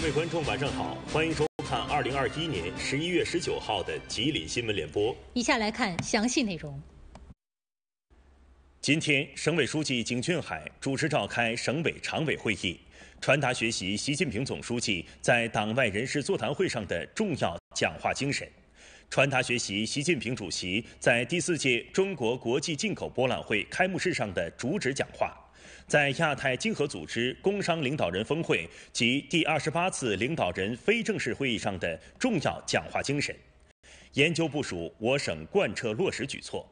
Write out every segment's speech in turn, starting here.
各位观众，晚上好，欢迎收看二零二一年十一月十九号的吉林新闻联播。以下来看详细内容。今天，省委书记景俊海主持召开省委常委会议，传达学习习近平总书记在党外人士座谈会上的重要讲话精神，传达学习习近平主席在第四届中国国际进口博览会开幕式上的主旨讲话。在亚太经合组织工商领导人峰会及第二十八次领导人非正式会议上的重要讲话精神，研究部署我省贯彻落实举措，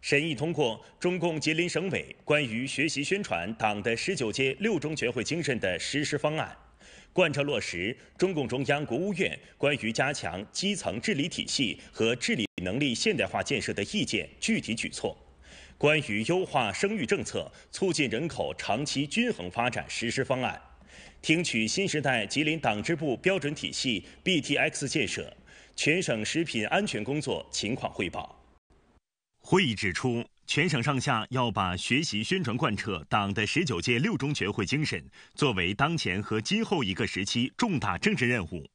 审议通过中共吉林省委关于学习宣传党的十九届六中全会精神的实施方案，贯彻落实中共中央、国务院关于加强基层治理体系和治理能力现代化建设的意见具体举措。关于优化生育政策、促进人口长期均衡发展实施方案，听取新时代吉林党支部标准体系 （B T X） 建设、全省食品安全工作情况汇报。会议指出，全省上下要把学习宣传贯彻党的十九届六中全会精神作为当前和今后一个时期重大政治任务。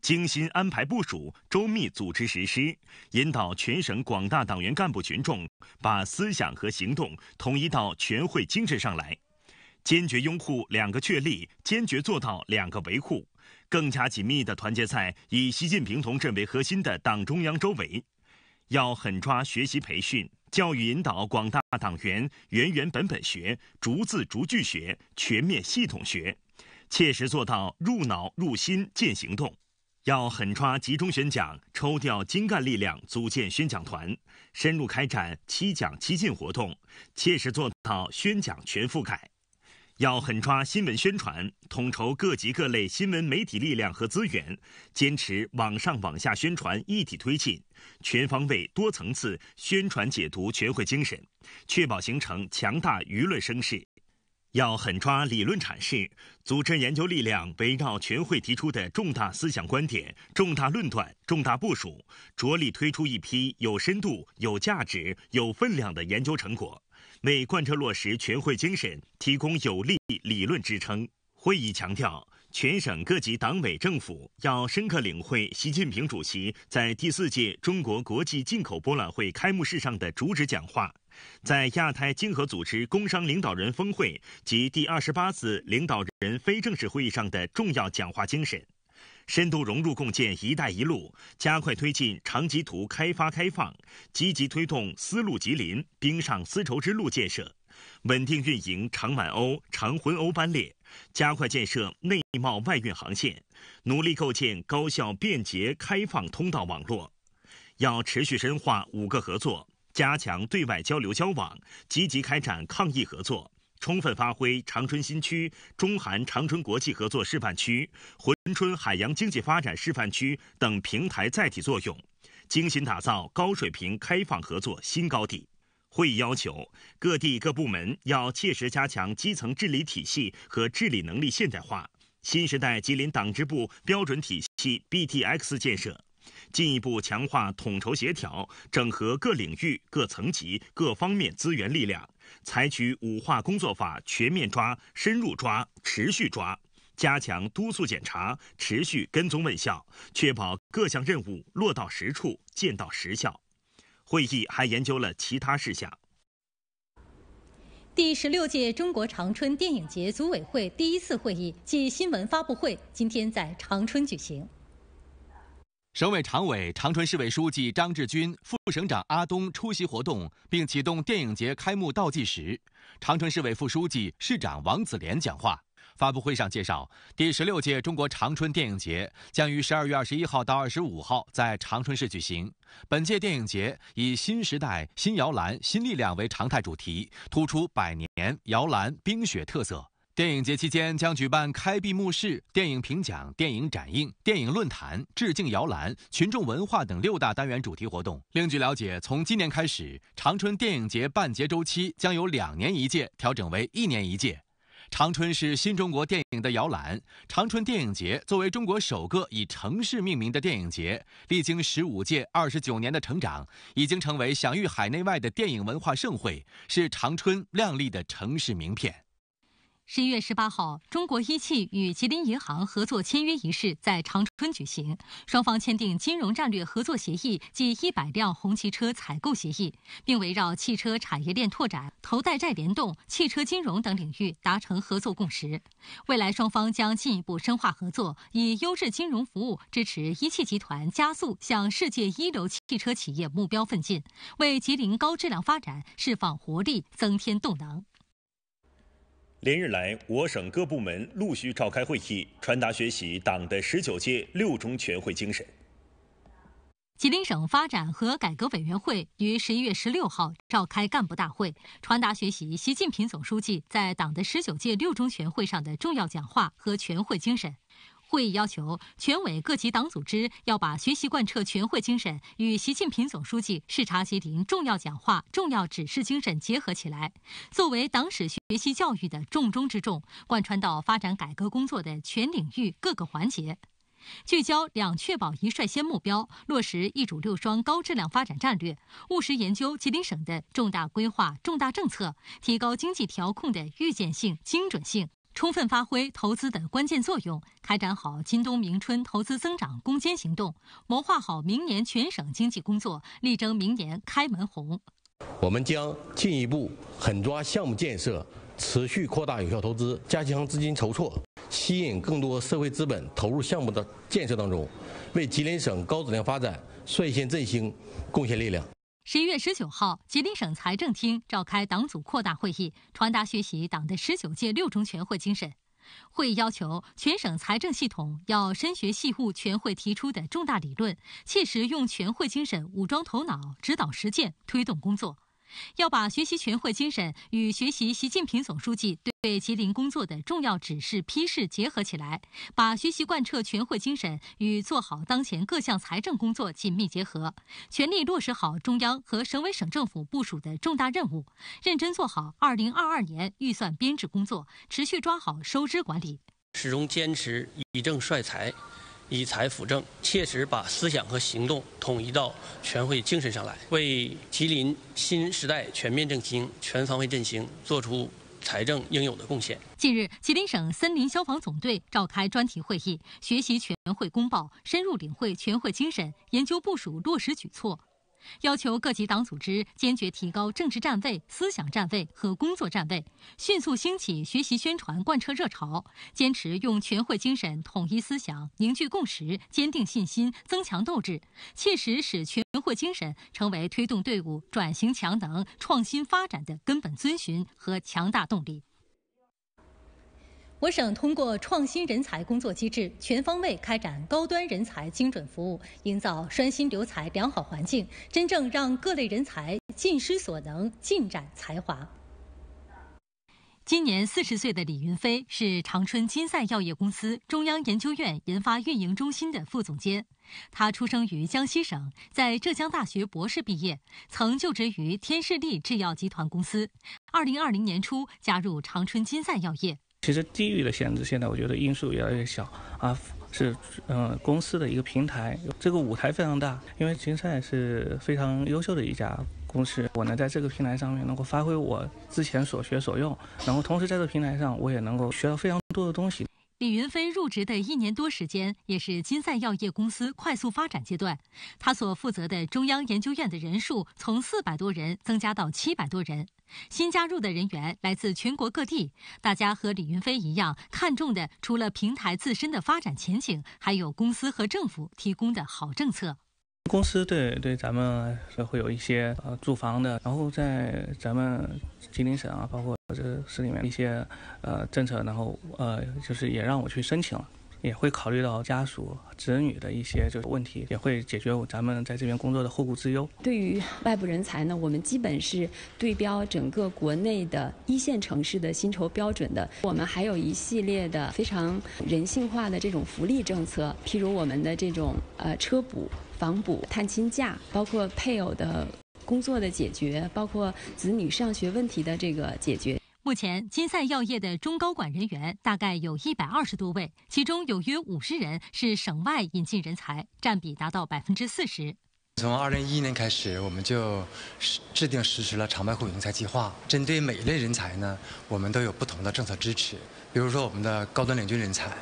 精心安排部署，周密组织实施，引导全省广大党员干部群众把思想和行动统一到全会精神上来，坚决拥护“两个确立”，坚决做到“两个维护”，更加紧密地团结在以习近平同志为核心的党中央周围。要狠抓学习培训、教育引导广大党员原原本本学、逐字逐句学、全面系统学，切实做到入脑入心、见行动。要狠抓集中宣讲，抽调精干力量组建宣讲团，深入开展“七讲七进”活动，切实做到宣讲全覆盖。要狠抓新闻宣传，统筹各级各类新闻媒体力量和资源，坚持网上网下宣传一体推进，全方位、多层次宣传解读全会精神，确保形成强大舆论声势。要狠抓理论阐释，组织研究力量，围绕全会提出的重大思想观点、重大论断、重大部署，着力推出一批有深度、有价值、有分量的研究成果，为贯彻落实全会精神提供有力理论支撑。会议强调，全省各级党委政府要深刻领会习近平主席在第四届中国国际进口博览会开幕式上的主旨讲话。在亚太经合组织工商领导人峰会及第二十八次领导人非正式会议上的重要讲话精神，深度融入共建“一带一路”，加快推进长吉图开发开放，积极推动丝路吉林、冰上丝绸之路建设，稳定运营长满欧、长珲欧班列，加快建设内贸外运航线，努力构建高效、便捷、开放通道网络。要持续深化五个合作。加强对外交流交往，积极开展抗疫合作，充分发挥长春新区、中韩长春国际合作示范区、珲春海洋经济发展示范区等平台载体作用，精心打造高水平开放合作新高地。会议要求，各地各部门要切实加强基层治理体系和治理能力现代化，新时代吉林党支部标准体系 （BTX） 建设。进一步强化统筹协调，整合各领域、各层级、各方面资源力量，采取五化工作法，全面抓、深入抓、持续抓，加强督促检查，持续跟踪问效，确保各项任务落到实处、见到实效。会议还研究了其他事项。第十六届中国长春电影节组委会第一次会议暨新闻发布会今天在长春举行。省委常委、长春市委书记张志军，副省长阿东出席活动并启动电影节开幕倒计时。长春市委副书记、市长王子莲讲话。发布会上介绍，第十六届中国长春电影节将于十二月二十一号到二十五号在长春市举行。本届电影节以“新时代、新摇篮、新力量”为常态主题，突出百年摇篮冰雪特色。电影节期间将举办开闭幕式、电影评奖、电影展映、电影论坛、致敬摇篮、群众文化等六大单元主题活动。另据了解，从今年开始，长春电影节办节周期将由两年一届调整为一年一届。长春是新中国电影的摇篮，长春电影节作为中国首个以城市命名的电影节，历经十五届二十九年的成长，已经成为享誉海内外的电影文化盛会，是长春亮丽的城市名片。十一月十八号，中国一汽与吉林银行合作签约仪式在长春举行。双方签订金融战略合作协议及一百辆红旗车采购协议，并围绕汽车产业链拓展、投贷债联动、汽车金融等领域达成合作共识。未来双方将进一步深化合作，以优质金融服务支持一汽集团加速向世界一流汽汽车企业目标奋进，为吉林高质量发展释放活力、增添动能。连日来，我省各部门陆续召开会议，传达学习党的十九届六中全会精神。吉林省发展和改革委员会于十一月十六号召开干部大会，传达学习习近平总书记在党的十九届六中全会上的重要讲话和全会精神。会议要求，全委各级党组织要把学习贯彻全会精神与习近平总书记视察吉林重要讲话重要指示精神结合起来，作为党史学习教育的重中之重，贯穿到发展改革工作的全领域各个环节，聚焦“两确保一率先”目标，落实“一主六双”高质量发展战略，务实研究吉林省的重大规划、重大政策，提高经济调控的预见性、精准性。充分发挥投资的关键作用，开展好今冬明春投资增长攻坚行动，谋划好明年全省经济工作，力争明年开门红。我们将进一步狠抓项目建设，持续扩大有效投资，加强资金筹措，吸引更多社会资本投入项目的建设当中，为吉林省高质量发展、率先振兴贡献力量。十一月十九号，吉林省财政厅召开党组扩大会议，传达学习党的十九届六中全会精神。会议要求，全省财政系统要深学细悟全会提出的重大理论，切实用全会精神武装头脑、指导实践、推动工作。要把学习全会精神与学习习近平总书记对吉林工作的重要指示批示结合起来，把学习贯彻全会精神与做好当前各项财政工作紧密结合，全力落实好中央和省委省政府部署的重大任务，认真做好2022年预算编制工作，持续抓好收支管理，始终坚持以政率财。以财辅政，切实把思想和行动统一到全会精神上来，为吉林新时代全面振兴、全方位振兴做出财政应有的贡献。近日，吉林省森林消防总队召开专题会议，学习全会公报，深入领会全会精神，研究部署落实举措。要求各级党组织坚决提高政治站位、思想站位和工作站位，迅速兴起学习宣传贯彻热潮，坚持用全会精神统一思想、凝聚共识、坚定信心、增强斗志，切实使全会精神成为推动队伍转型强能、创新发展的根本遵循和强大动力。我省通过创新人才工作机制，全方位开展高端人才精准服务，营造拴心留才良好环境，真正让各类人才尽施所能、尽展才华。今年四十岁的李云飞是长春金赛药业公司中央研究院研发运营中心的副总监，他出生于江西省，在浙江大学博士毕业，曾就职于天士力制药集团公司，二零二零年初加入长春金赛药业。其实地域的限制，现在我觉得因素越来越小啊。是，嗯，公司的一个平台，这个舞台非常大，因为金山也是非常优秀的一家公司。我能在这个平台上面能够发挥我之前所学所用，然后同时在这平台上，我也能够学到非常多的东西。李云飞入职的一年多时间，也是金赛药业公司快速发展阶段。他所负责的中央研究院的人数从四百多人增加到七百多人。新加入的人员来自全国各地，大家和李云飞一样，看重的除了平台自身的发展前景，还有公司和政府提供的好政策。公司对对咱们会有一些呃住房的，然后在咱们吉林省啊，包括。或者是里面一些呃政策，然后呃就是也让我去申请，了，也会考虑到家属、子女的一些就是问题，也会解决咱们在这边工作的后顾之忧。对于外部人才呢，我们基本是对标整个国内的一线城市的薪酬标准的。我们还有一系列的非常人性化的这种福利政策，譬如我们的这种呃车补、房补、探亲假，包括配偶的。工作的解决，包括子女上学问题的这个解决。目前，金赛药业的中高管人员大概有一百二十多位，其中有约五十人是省外引进人才，占比达到百分之四十。从二零一一年开始，我们就制定实施了长白虎人才计划，针对每一类人才呢，我们都有不同的政策支持。比如说，我们的高端领军人才，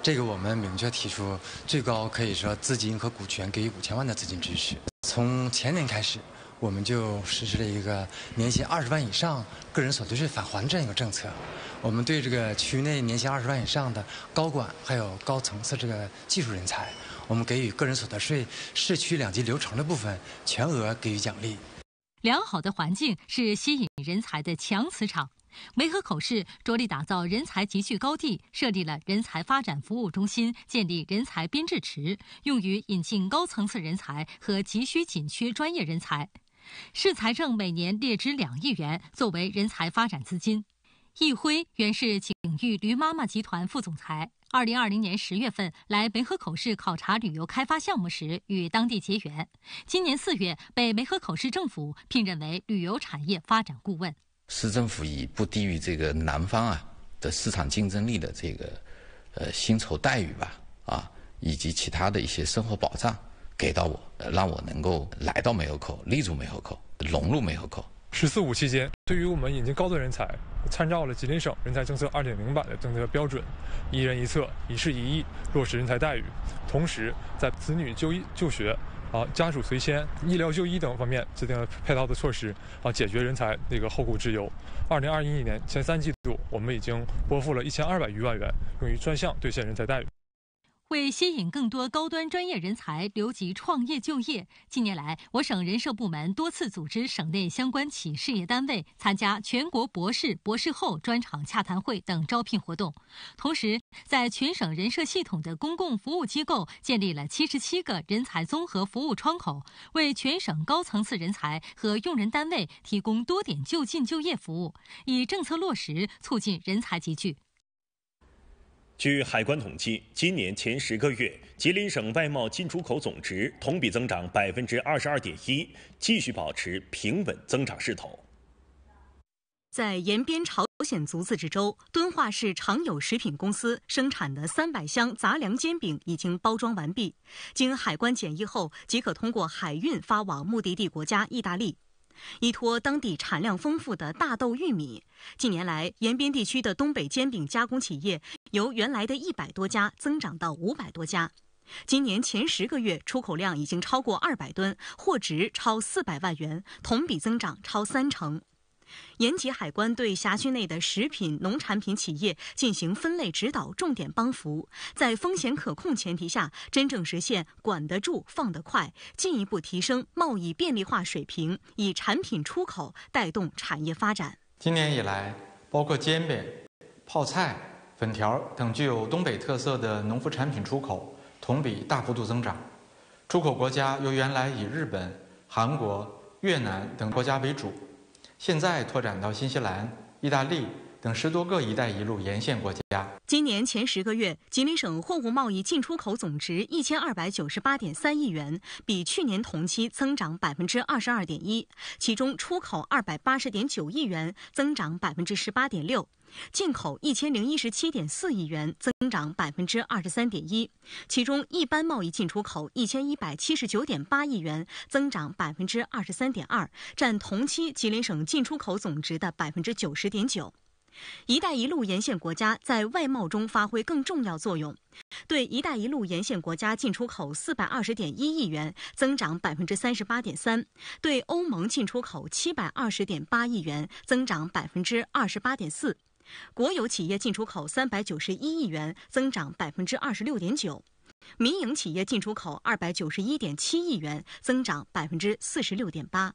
这个我们明确提出，最高可以说资金和股权给予五千万的资金支持。从前年开始。我们就实施了一个年薪二十万以上个人所得税返还这样一个政策。我们对这个区内年薪二十万以上的高管，还有高层次这个技术人才，我们给予个人所得税市区两级流程的部分全额给予奖励。良好的环境是吸引人才的强磁场。梅河口市着力打造人才集聚高地，设立了人才发展服务中心，建立人才编制池，用于引进高层次人才和急需紧缺专业人才。市财政每年列支两亿元作为人才发展资金。易辉原是景域驴妈妈集团副总裁，二零二零年十月份来梅河口市考察旅游开发项目时与当地结缘，今年四月被梅河口市政府聘任为旅游产业发展顾问。市政府以不低于这个南方啊的市场竞争力的这个呃薪酬待遇吧，啊以及其他的一些生活保障。给到我，让我能够来到梅河口，立足梅河口，融入梅河口。十四五期间，对于我们引进高端人才，参照了吉林省人才政策二点零版的政策标准，一人一策，一事一议，落实人才待遇。同时，在子女就医、就学啊、家属随迁、医疗就医等方面，制定了配套的措施啊，解决人才那个后顾之忧。二零二一年前三季度，我们已经拨付了一千二百余万元，用于专项兑现人才待遇。为吸引更多高端专业人才留级创业就业，近年来，我省人社部门多次组织省内相关企事业单位参加全国博士、博士后专场洽谈会等招聘活动，同时，在全省人社系统的公共服务机构建立了77个人才综合服务窗口，为全省高层次人才和用人单位提供多点就近就业服务，以政策落实促进人才集聚。据海关统计，今年前十个月，吉林省外贸进出口总值同比增长百分之二十二点一，继续保持平稳增长势头。在延边朝鲜族自治州敦化市常有食品公司生产的三百箱杂粮煎饼已经包装完毕，经海关检疫后即可通过海运发往目的地国家意大利。依托当地产量丰富的大豆、玉米，近年来延边地区的东北煎饼加工企业由原来的一百多家增长到五百多家。今年前十个月，出口量已经超过二百吨，货值超四百万元，同比增长超三成。延吉海关对辖区内的食品农产品企业进行分类指导、重点帮扶，在风险可控前提下，真正实现管得住、放得快，进一步提升贸易便利化水平，以产品出口带动产业发展。今年以来，包括煎饼、泡菜、粉条等具有东北特色的农副产品出口同比大幅度增长，出口国家由原来以日本、韩国、越南等国家为主。现在拓展到新西兰、意大利。等十多个“一带一路”沿线国家。今年前十个月，吉林省货物贸易进出口总值一千二百九十八点三亿元，比去年同期增长百分之二十二点一。其中，出口二百八十点九亿元，增长百分之十八点六；进口一千零一十七点四亿元，增长百分之二十三点一。其中，一般贸易进出口一千一百七十九点八亿元，增长百分之二十三点二，占同期吉林省进出口总值的百分之九十点九。“一带一路”沿线国家在外贸中发挥更重要作用，对“一带一路”沿线国家进出口四百二十点一亿元，增长百分之三十八点三；对欧盟进出口七百二十点八亿元，增长百分之二十八点四；国有企业进出口三百九十一亿元，增长百分之二十六点九；民营企业进出口二百九十一点七亿元，增长百分之四十六点八。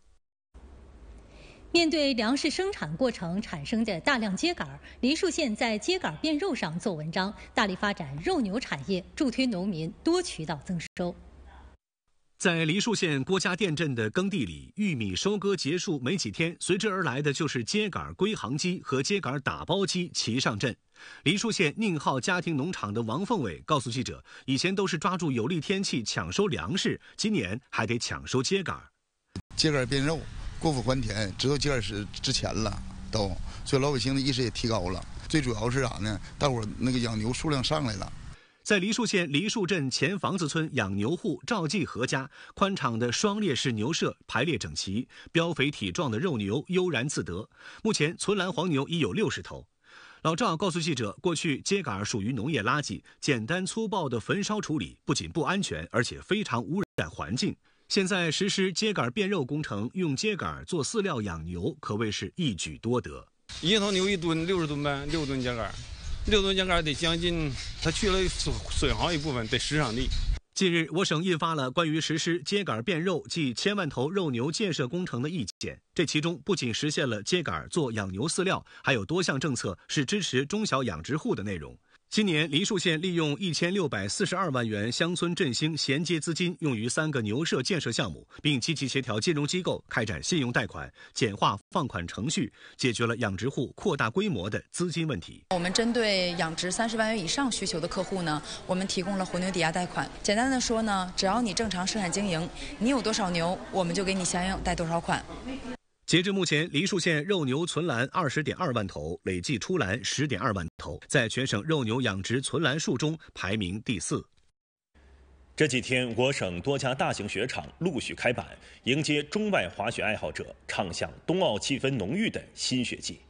面对粮食生产过程产生的大量秸秆，梨树县在秸秆变肉上做文章，大力发展肉牛产业，助推农民多渠道增收。在梨树县郭家店镇的耕地里，玉米收割结束没几天，随之而来的就是秸秆归行机和秸秆打包机齐上阵。梨树县宁浩家庭农场的王凤伟告诉记者：“以前都是抓住有利天气抢收粮食，今年还得抢收秸秆，秸秆变肉。”过府还田，知道秸儿是值钱了，都所以老百姓的意识也提高了。最主要是啥呢？大伙儿那个养牛数量上来了。在梨树县梨树镇前房子村养牛户赵继和家，宽敞的双列式牛舍排列整齐，膘肥体壮的肉牛悠然自得。目前存栏黄牛已有六十头。老赵告诉记者，过去秸秆属于农业垃圾，简单粗暴的焚烧处理不仅不安全，而且非常污染环境。现在实施秸秆变肉工程，用秸秆做饲料养牛，可谓是一举多得。一头牛一吨六十吨呗，六吨秸秆，六吨秸秆得将近，它去了损损耗一部分，得十场地。近日，我省印发了关于实施秸秆变肉即千万头肉牛建设工程的意见，这其中不仅实现了秸秆做养牛饲料，还有多项政策是支持中小养殖户的内容。今年梨树县利用一千六百四十二万元乡村振兴衔接资金，用于三个牛舍建设项目，并积极协调金融机构开展信用贷款，简化放款程序，解决了养殖户扩大规模的资金问题。我们针对养殖三十万元以上需求的客户呢，我们提供了活牛抵押贷款。简单的说呢，只要你正常生产经营，你有多少牛，我们就给你相应贷多少款。截至目前，梨树县肉牛存栏二十点二万头，累计出栏十点二万头，在全省肉牛养殖存栏数中排名第四。这几天，我省多家大型雪场陆续开板，迎接中外滑雪爱好者，畅享冬奥气氛浓郁的新雪季。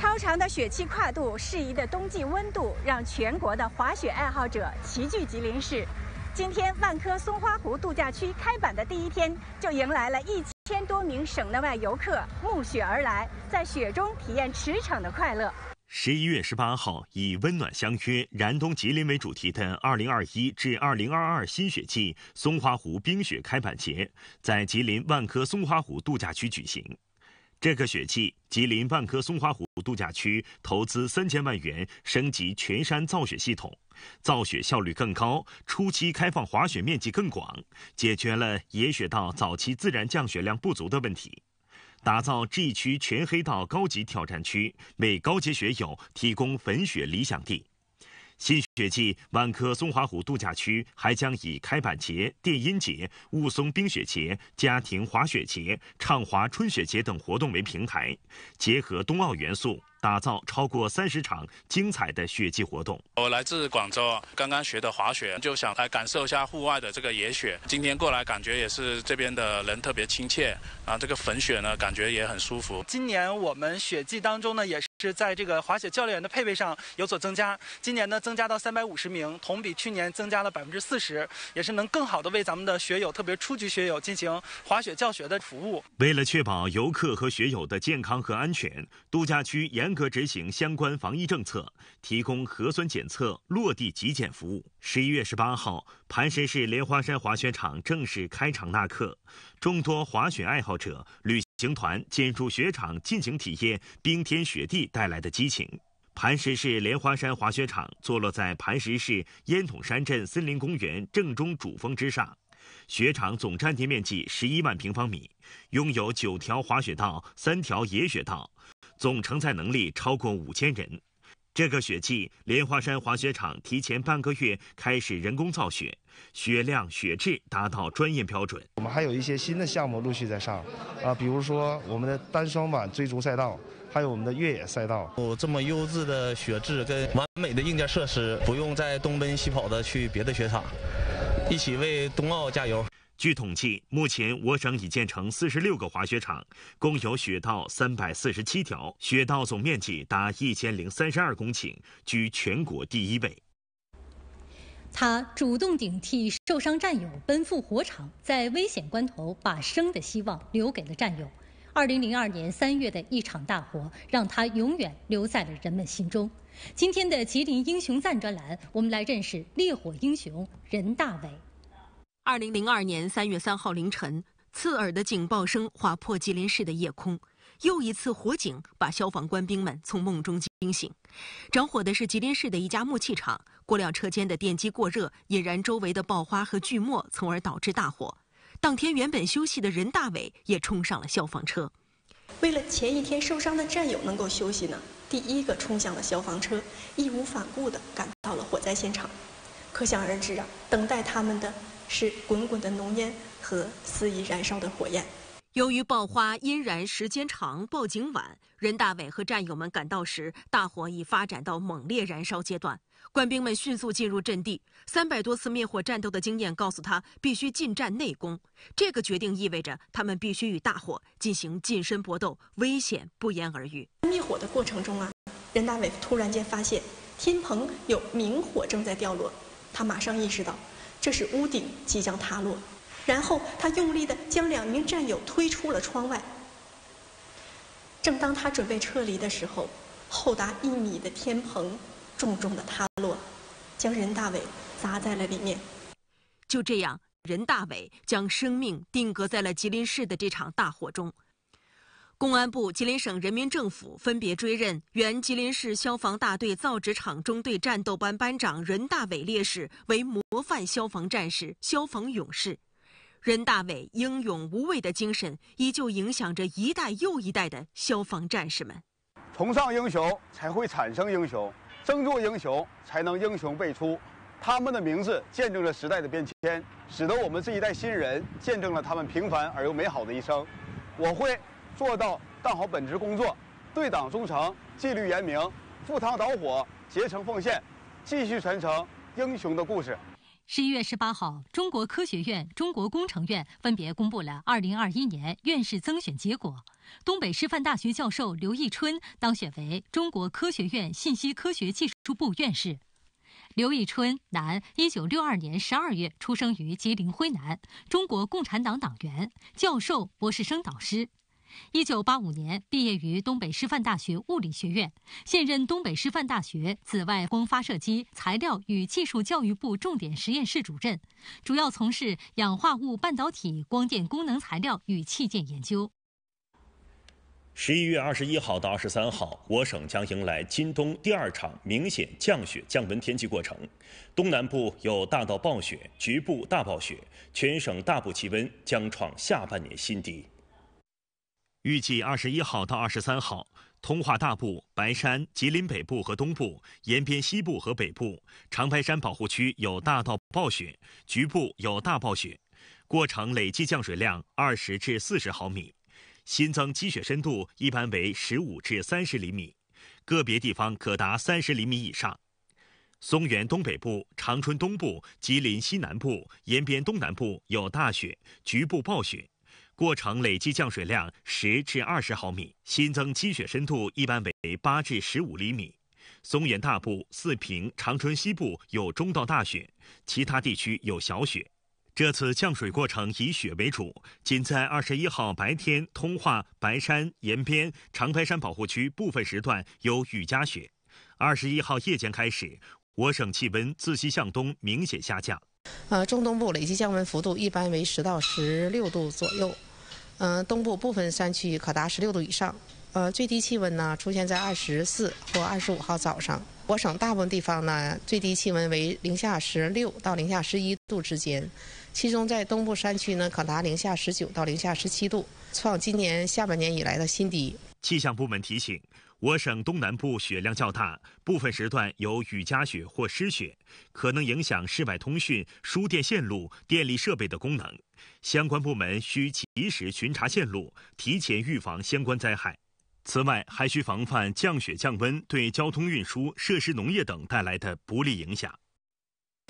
超长的雪期跨度，适宜的冬季温度，让全国的滑雪爱好者齐聚吉林市。今天，万科松花湖度假区开板的第一天，就迎来了一千多名省内外游客暮雪而来，在雪中体验驰骋的快乐。十一月十八号，以“温暖相约，燃冬吉林”为主题的二零二一至二零二二新雪季松花湖冰雪开板节，在吉林万科松花湖度假区举行。这个雪季，吉林万科松花湖度假区投资三千万元升级全山造雪系统，造雪效率更高，初期开放滑雪面积更广，解决了野雪道早期自然降雪量不足的问题，打造 G 区全黑道高级挑战区，为高级雪友提供粉雪理想地。新雪季，万科松花湖度假区还将以开板节、电音节、雾凇冰雪节、家庭滑雪节、畅滑春雪节等活动为平台，结合冬奥元素。打造超过三十场精彩的雪季活动。我来自广州，刚刚学的滑雪，就想来感受一下户外的这个野雪。今天过来，感觉也是这边的人特别亲切啊。这个粉雪呢，感觉也很舒服。今年我们雪季当中呢，也是在这个滑雪教练员的配备上有所增加。今年呢，增加到三百五十名，同比去年增加了百分之四十，也是能更好的为咱们的学友，特别初级学友进行滑雪教学的服务。为了确保游客和学友的健康和安全，度假区严。严格执行相关防疫政策，提供核酸检测落地极检服务。十一月十八号，磐石市莲花山滑雪场正式开场纳客，众多滑雪爱好者、旅行团进入雪场，尽情体验冰天雪地带来的激情。磐石市莲花山滑雪场坐落在磐石市烟筒山镇森林公园正中主峰之上，雪场总占地面积十一万平方米，拥有九条滑雪道、三条野雪道。总承载能力超过五千人。这个雪季，莲花山滑雪场提前半个月开始人工造雪，雪量雪质达到专业标准。我们还有一些新的项目陆续在上，啊，比如说我们的单双板追逐赛道，还有我们的越野赛道。有这么优质的雪质跟完美的硬件设施，不用再东奔西跑的去别的雪场，一起为冬奥加油。据统计，目前我省已建成四十六个滑雪场，共有雪道三百四十七条，雪道总面积达一千零三十二公顷，居全国第一位。他主动顶替受伤战友奔赴火场，在危险关头把生的希望留给了战友。二零零二年三月的一场大火，让他永远留在了人们心中。今天的《吉林英雄赞》专栏，我们来认识烈火英雄任大伟。二零零二年三月三号凌晨，刺耳的警报声划破吉林市的夜空，又一次火警把消防官兵们从梦中惊醒。着火的是吉林市的一家木器厂过料车间的电机过热，引燃周围的爆花和锯末，从而导致大火。当天原本休息的任大伟也冲上了消防车，为了前一天受伤的战友能够休息呢，第一个冲向了消防车，义无反顾地赶到了火灾现场。可想而知啊，等待他们的。是滚滚的浓烟和肆意燃烧的火焰。由于爆花阴燃时间长，报警晚，任大伟和战友们赶到时，大火已发展到猛烈燃烧阶段。官兵们迅速进入阵地。三百多次灭火战斗的经验告诉他，必须近战内攻。这个决定意味着他们必须与大火进行近身搏斗，危险不言而喻。灭火的过程中啊，任大伟突然间发现天棚有明火正在掉落，他马上意识到。这是屋顶即将塌落，然后他用力地将两名战友推出了窗外。正当他准备撤离的时候，厚达一米的天棚重重地塌落，将任大伟砸在了里面。就这样，任大伟将生命定格在了吉林市的这场大火中。公安部、吉林省人民政府分别追认原吉林市消防大队造纸厂中队战斗班班长任大伟烈士为模范消防战士、消防勇士。任大伟英勇无畏的精神，依旧影响着一代又一代的消防战士们。崇尚英雄才会产生英雄，争做英雄才能英雄辈出。他们的名字见证了时代的变迁，使得我们这一代新人见证了他们平凡而又美好的一生。我会。做到干好本职工作，对党忠诚，纪律严明，赴汤蹈火，竭诚奉献，继续传承英雄的故事。十一月十八号，中国科学院、中国工程院分别公布了二零二一年院士增选结果。东北师范大学教授刘义春当选为中国科学院信息科学技术部院士。刘义春，男，一九六二年十二月出生于吉林辉南，中国共产党党员，教授，博士生导师。一九八五年毕业于东北师范大学物理学院，现任东北师范大学紫外光发射机材料与技术教育部重点实验室主任，主要从事氧化物半导体光电功能材料与器件研究。十一月二十一号到二十三号，我省将迎来今冬第二场明显降雪降温天气过程，东南部有大到暴雪，局部大暴雪，全省大部气温将创下半年新低。预计二十一号到二十三号，通化大部、白山、吉林北部和东部、延边西部和北部、长白山保护区有大到暴雪，局部有大暴雪，过程累计降水量二十至四十毫米，新增积雪深度一般为十五至三十厘米，个别地方可达三十厘米以上。松原东北部、长春东部、吉林西南部、延边东南部有大雪，局部暴雪。过程累计降水量十至二十毫米，新增积雪深度一般为八至十五厘米。松原大部、四平、长春西部有中到大雪，其他地区有小雪。这次降水过程以雪为主，仅在二十一号白天，通化、白山、延边、长白山保护区部分时段有雨夹雪。二十一号夜间开始，我省气温自西向东明显下降。呃，中东部累计降温幅度一般为十到十六度左右。嗯，东部部分山区可达十六度以上，呃，最低气温呢出现在二十四或二十五号早上。我省大部分地方呢，最低气温为零下十六到零下十一度之间，其中在东部山区呢，可达零下十九到零下十七度，创今年下半年以来的新低。气象部门提醒。我省东南部雪量较大，部分时段有雨夹雪或湿雪，可能影响室外通讯、输电线路、电力设备的功能。相关部门需及时巡查线路，提前预防相关灾害。此外，还需防范降雪降温对交通运输、设施农业等带来的不利影响。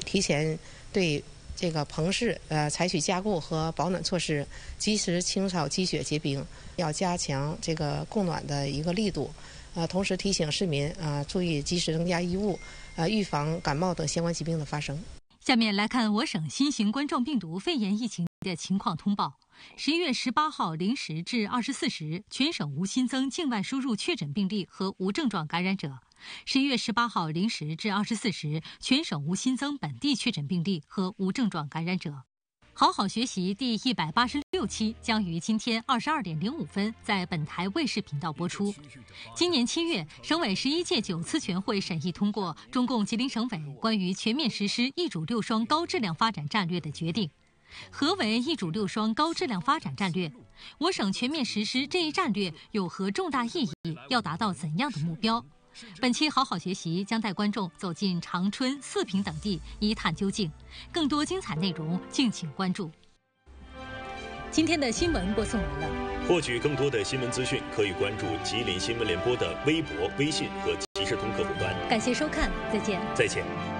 提前对这个棚室呃采取加固和保暖措施，及时清扫积雪结冰，要加强这个供暖的一个力度。呃，同时提醒市民啊，注意及时增加衣物，呃，预防感冒等相关疾病的发生。下面来看我省新型冠状病毒肺炎疫情的情况通报。十一月十八号零时至二十四时，全省无新增境外输入确诊病例和无症状感染者。十一月十八号零时至二十四时，全省无新增本地确诊病例和无症状感染者。好好学习，第一百八十。期将于今天二十二点零五分在本台卫视频道播出。今年七月，省委十一届九次全会审议通过中共吉林省委关于全面实施“一主六双”高质量发展战略的决定。何为“一主六双”高质量发展战略？我省全面实施这一战略有何重大意义？要达到怎样的目标？本期好好学习将带观众走进长春、四平等地一探究竟。更多精彩内容，敬请关注。今天的新闻播送完了。获取更多的新闻资讯，可以关注吉林新闻联播的微博、微信和即时通客户端。感谢收看，再见。再见。